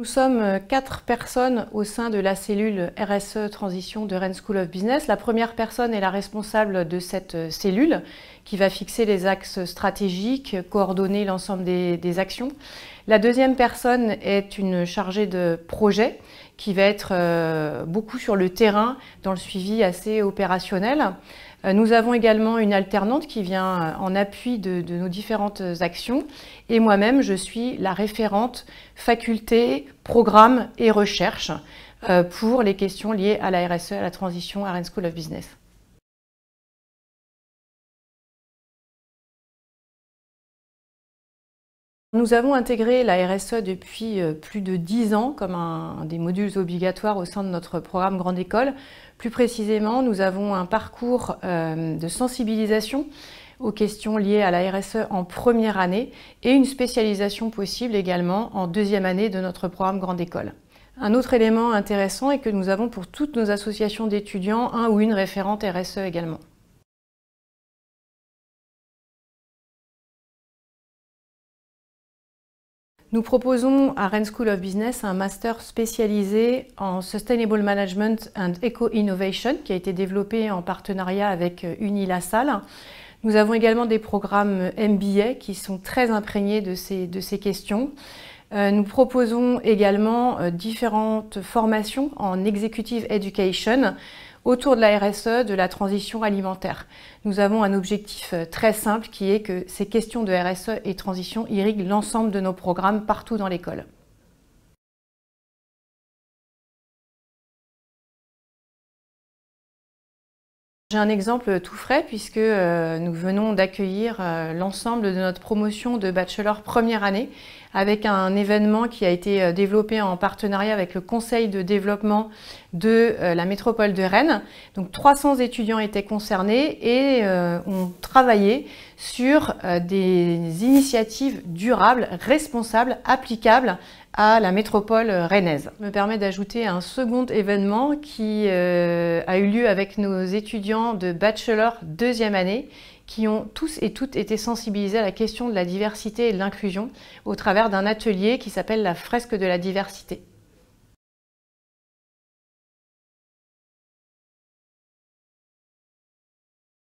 Nous sommes euh, quatre personnes au sein de la cellule RSE Transition de Rennes School of Business. La première personne est la responsable de cette euh, cellule qui va fixer les axes stratégiques, coordonner l'ensemble des, actions. La deuxième personne est une chargée de projet qui va être euh, beaucoup sur le terrain dans le suivi assez opérationnel. Euh, nous avons également une alternante qui vient euh, en appui de, nos différentes actions et moi-même je suis la référente faculté, programme et recherche pour les questions liées à la RSE, à la transition à Rennes School of Business. Nous avons intégré la RSE depuis euh, plus de 10 ans comme un des modules obligatoires au sein de notre programme Grande École. Plus précisément, nous avons un parcours euh, de sensibilisation aux questions liées à la RSE en première année et une spécialisation possible également en deuxième année de notre programme Grande École. Un autre élément intéressant est que nous avons pour toutes nos associations d'étudiants un ou une référente RSE également. Nous proposons à Rennes School of Business un master spécialisé en Sustainable Management and Eco-Innovation qui a été développé en partenariat avec euh, Unilassal. Nous avons également des programmes MBA qui sont très imprégnés de ces, de ces questions. Euh, nous proposons également euh, différentes formations en Executive Education autour de la RSE, de la transition alimentaire. Nous avons un objectif euh, très simple qui est que ces questions de RSE et transition irriguent l'ensemble de nos programmes partout dans l'école. J'ai un exemple tout frais puisque euh, nous venons d'accueillir euh, l'ensemble de notre promotion de bachelor première année avec un événement qui a été euh, développé en partenariat avec le conseil de développement de la métropole de Rennes. Donc 300 étudiants étaient concernés et ont travaillé sur des initiatives durables, responsables, applicables à la métropole rennaise. Je me permet d'ajouter un second événement qui euh, a eu lieu avec nos étudiants de bachelor deuxième année qui ont tous et toutes été sensibilisés à la question de la diversité et de l'inclusion au travers d'un atelier qui s'appelle la fresque de la diversité.